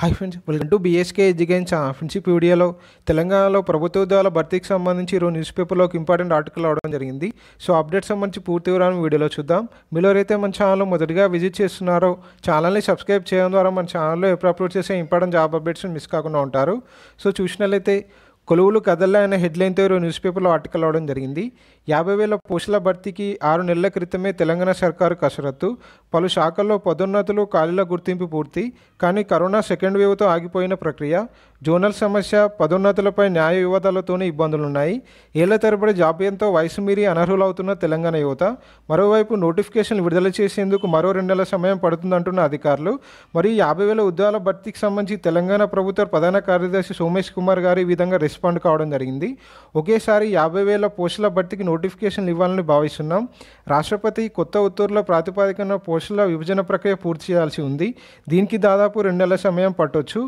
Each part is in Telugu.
hi friends welcome to BSK education channel friends ఈ వీడియోలో తెలంగాణలో ప్రభుత్వ ఉద్యోగాల భర్తీకి సంబంధించి ఈరోజు న్యూస్ పేపర్లో ఒక ఇంపార్టెంట్ ఆర్టికల్ అవడం జరిగింది సో అప్డేట్ సంబంధించి పూర్తి వివరాలను వీడియోలో చూద్దాం మీరు అయితే మన ఛానల్ మొదటిగా విజిట్ చేస్తున్నారో ఛానల్ని సబ్స్క్రైబ్ చేయడం ద్వారా మన ఛానల్లో ఎప్పుడు అప్లోడ్ చేసే ఇంపార్టెంట్ జాబ్ అప్డేట్స్ మిస్ కాకుండా ఉంటారు సో చూసినట్లయితే కొలువులు కదల్లా అనే హెడ్లైన్తో ఈరోజు న్యూస్ పేపర్లో ఆర్టికల్ అవడం జరిగింది యాభై వేల పోస్టుల భర్తీకి ఆరు నెలల క్రితమే తెలంగాణ సర్కారు కసరత్తు పలు శాఖల్లో పదోన్నతులు ఖాళీల గుర్తింపు పూర్తి కానీ కరోనా సెకండ్ వేవ్తో ఆగిపోయిన ప్రక్రియ జోనల్ సమస్య పదోన్నతులపై న్యాయ వివాదాలతోనే ఇబ్బందులున్నాయి ఏళ్ల తరబడి జాప్యంతో వయసు మీరి అనర్హులవుతున్న తెలంగాణ యువత మరోవైపు నోటిఫికేషన్ విడుదల చేసేందుకు మరో రెండు నెలల సమయం పడుతుందంటున్న అధికారులు మరియు యాభై వేల ఉద్యోగాల భర్తీకి సంబంధించి తెలంగాణ ప్రభుత్వ ప్రధాన కార్యదర్శి సోమేష్ కుమార్ గారు ఈ విధంగా రెస్పాండ్ కావడం జరిగింది ఒకేసారి యాభై వేల పోస్టుల భర్తీకి నోటిఫికేషన్లు ఇవ్వాలని భావిస్తున్నాం రాష్ట్రపతి కొత్త ఉత్తర్వుల ప్రాతిపదికన పోస్టుల విభజన ప్రక్రియ పూర్తి చేయాల్సి ఉంది దీనికి దాదాపు రెండు నెలల సమయం పట్టొచ్చు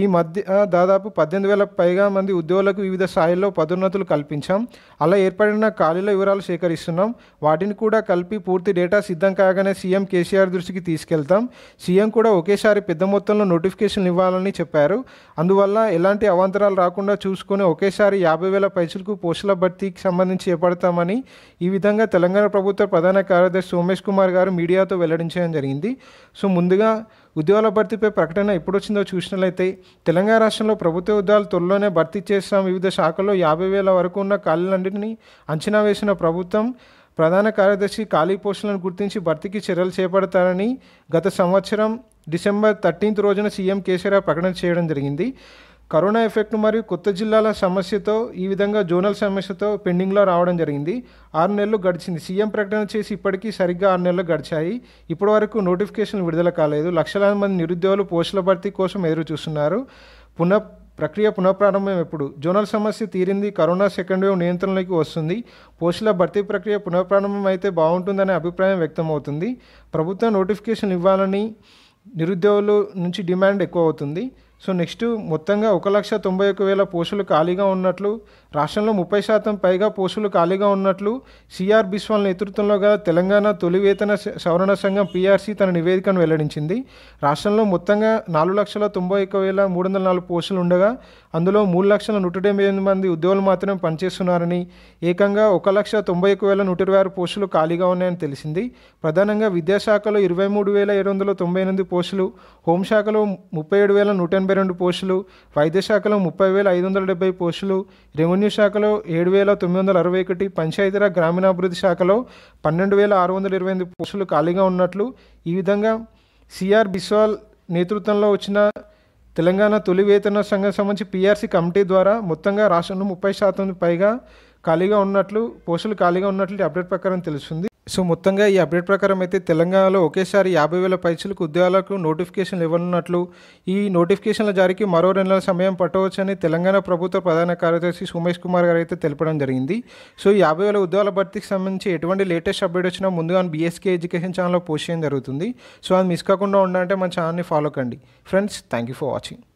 ఈ మధ్య దాదాపు పద్దెనిమిది వేల పైగా మంది ఉద్యోగులకు వివిధ స్థాయిల్లో పదోన్నతులు కల్పించాం అలా ఏర్పడిన ఖాళీల వివరాలు సేకరిస్తున్నాం వాటిని కూడా కలిపి పూర్తి డేటా సిద్ధం కాగానే సీఎం కేసీఆర్ దృష్టికి తీసుకెళ్తాం సీఎం కూడా ఒకేసారి పెద్ద మొత్తంలో నోటిఫికేషన్లు ఇవ్వాలని చెప్పారు అందువల్ల ఎలాంటి అవాంతరాలు రాకుండా చూసుకొని ఒకేసారి యాభై వేల పైసలకు పోస్టుల భర్తీకి సంబంధించి చేపడతామని చేస్తామని ఈ విధంగా తెలంగాణ ప్రభుత్వ ప్రధాన కార్యదర్శి సోమేష్ కుమార్ గారు మీడియాతో వెల్లడించడం జరిగింది సో ముందుగా ఉద్యోగాల భర్తీపై ప్రకటన ఎప్పుడు వచ్చిందో చూసినట్లయితే తెలంగాణ రాష్ట్రంలో ప్రభుత్వ ఉద్యోగాలు త్వరలోనే భర్తీ చేస్తాం వివిధ శాఖల్లో యాభై వేల వరకు ఉన్న ఖాళీలన్నింటినీ అంచనా వేసిన ప్రభుత్వం ప్రధాన కార్యదర్శి ఖాళీ పోస్టులను గుర్తించి భర్తీకి చర్యలు చేపడతారని గత సంవత్సరం డిసెంబర్ థర్టీన్త్ రోజున సీఎం కేసీఆర్ ప్రకటన చేయడం జరిగింది కరోనా ఎఫెక్ట్ మరియు కొత్త జిల్లాల సమస్యతో ఈ విధంగా జోనల్ సమస్యతో పెండింగ్లో రావడం జరిగింది ఆరు నెలలు గడిచింది సీఎం ప్రకటన చేసి ఇప్పటికీ సరిగ్గా ఆరు నెలలు గడిచాయి ఇప్పటి వరకు నోటిఫికేషన్ విడుదల కాలేదు లక్షలాది మంది నిరుద్యోగులు పోస్టుల భర్తీ కోసం ఎదురు చూస్తున్నారు పునః ప్రక్రియ పునఃప్రారంభం ఎప్పుడు జోనల్ సమస్య తీరింది కరోనా సెకండ్ వేవ్ నియంత్రణలోకి వస్తుంది పోస్టుల భర్తీ ప్రక్రియ పునఃప్రారంభం అయితే బాగుంటుందనే అభిప్రాయం వ్యక్తమవుతుంది ప్రభుత్వం నోటిఫికేషన్ ఇవ్వాలని నిరుద్యోగుల నుంచి డిమాండ్ ఎక్కువ అవుతుంది సో నెక్స్ట్ మొత్తంగా ఒక లక్ష తొంభై ఒక వేల పోస్టులు ఖాళీగా ఉన్నట్లు రాష్ట్రంలో ముప్పై శాతం పైగా పోస్టులు ఖాళీగా ఉన్నట్లు సిఆర్ బిస్వాల్ నేతృత్వంలో గల తెలంగాణ తొలి వేతన సవరణ సంఘం పీఆర్సీ తన నివేదికను వెల్లడించింది రాష్ట్రంలో మొత్తంగా నాలుగు లక్షల తొంభై ఒక వేల మూడు వందల నాలుగు పోస్టులు ఉండగా అందులో మూడు లక్షల నూట డెబ్బై ఎనిమిది మంది ఉద్యోగులు మాత్రమే పనిచేస్తున్నారని ఏకంగా ఒక లక్ష తొంభై ఒక వేల నూట ఇరవై ఆరు పోస్టులు ఖాళీగా ఉన్నాయని తెలిసింది ప్రధానంగా విద్యాశాఖలో ఇరవై మూడు వేల ఏడు వందల తొంభై ఎనిమిది పోస్టులు హోంశాఖలో ముప్పై ఏడు వేల నూట తొంభై రెండు పోస్టులు వైద్య శాఖలో ముప్పై వేల ఐదు వందల డెబ్బై పోస్టులు రెవెన్యూ శాఖలో ఏడు వేల తొమ్మిది వందల అరవై ఒకటి పంచాయతీరాజ్ గ్రామీణాభివృద్ధి శాఖలో పన్నెండు వేల ఆరు వందల ఇరవై ఎనిమిది పోస్టులు ఖాళీగా ఉన్నట్లు ఈ విధంగా సిఆర్ బిస్వాల్ నేతృత్వంలో వచ్చిన తెలంగాణ తొలి వేతన సంఘం సంబంధించి పీఆర్సీ కమిటీ ద్వారా మొత్తంగా రాష్ట్రంలో ముప్పై శాతం పైగా ఖాళీగా ఉన్నట్లు పోస్టులు ఖాళీగా ఉన్నట్లు అప్డేట్ ప్రకారం తెలుస్తుంది సో మొత్తంగా ఈ అప్డేట్ ప్రకారం అయితే తెలంగాణలో ఒకేసారి యాభై వేల పైసలకు ఉద్యోగాలకు నోటిఫికేషన్లు ఇవ్వనున్నట్లు ఈ నోటిఫికేషన్ల జారీకి మరో రెండు నెలల సమయం పట్టవచ్చని తెలంగాణ ప్రభుత్వ ప్రధాన కార్యదర్శి సుమేష్ కుమార్ గారు అయితే తెలపడం జరిగింది సో ఈ యాభై వేల ఉద్యోగాల భర్తీకి సంబంధించి ఎటువంటి లేటెస్ట్ అప్డేట్ వచ్చినా ముందుగా బీఎస్కే ఎడ్యుకేషన్ ఛానల్లో పోస్ట్ చేయడం జరుగుతుంది సో అది మిస్ కాకుండా ఉండాలంటే మన ఛానల్ని ఫాలో కండి friends thank you for watching